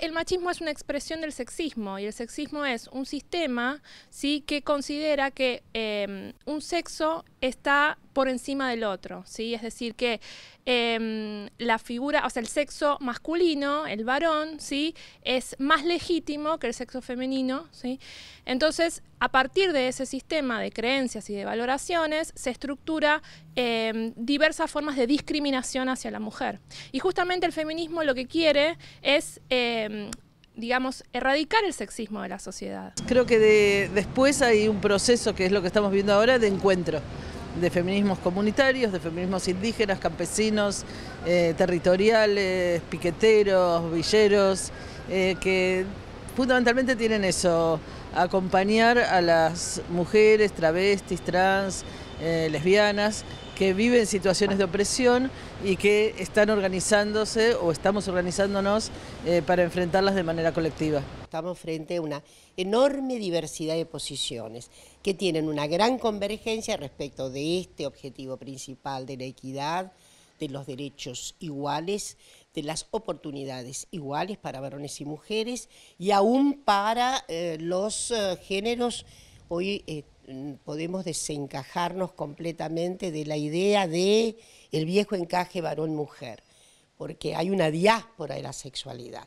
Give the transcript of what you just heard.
El machismo es una expresión del sexismo y el sexismo es un sistema ¿sí? que considera que em, un sexo está por encima del otro, ¿sí? es decir, que em, la figura, o sea, el sexo masculino, el varón, ¿sí? es más legítimo que el sexo femenino. ¿sí? Entonces, a partir de ese sistema de creencias y de valoraciones se estructura eh, diversas formas de discriminación hacia la mujer. Y justamente el feminismo lo que quiere es... Eh, digamos, erradicar el sexismo de la sociedad. Creo que después hay un proceso, que es lo que estamos viendo ahora, de encuentro de feminismos comunitarios, de feminismos indígenas, campesinos, eh, territoriales, piqueteros, villeros, que fundamentalmente tienen eso, acompañar a las mujeres travestis, trans, eh, lesbianas que viven situaciones de opresión y que están organizándose o estamos organizándonos eh, para enfrentarlas de manera colectiva. Estamos frente a una enorme diversidad de posiciones que tienen una gran convergencia respecto de este objetivo principal de la equidad, de los derechos iguales de las oportunidades iguales para varones y mujeres y aún para eh, los eh, géneros. Hoy eh, podemos desencajarnos completamente de la idea de el viejo encaje varón-mujer, porque hay una diáspora de la sexualidad.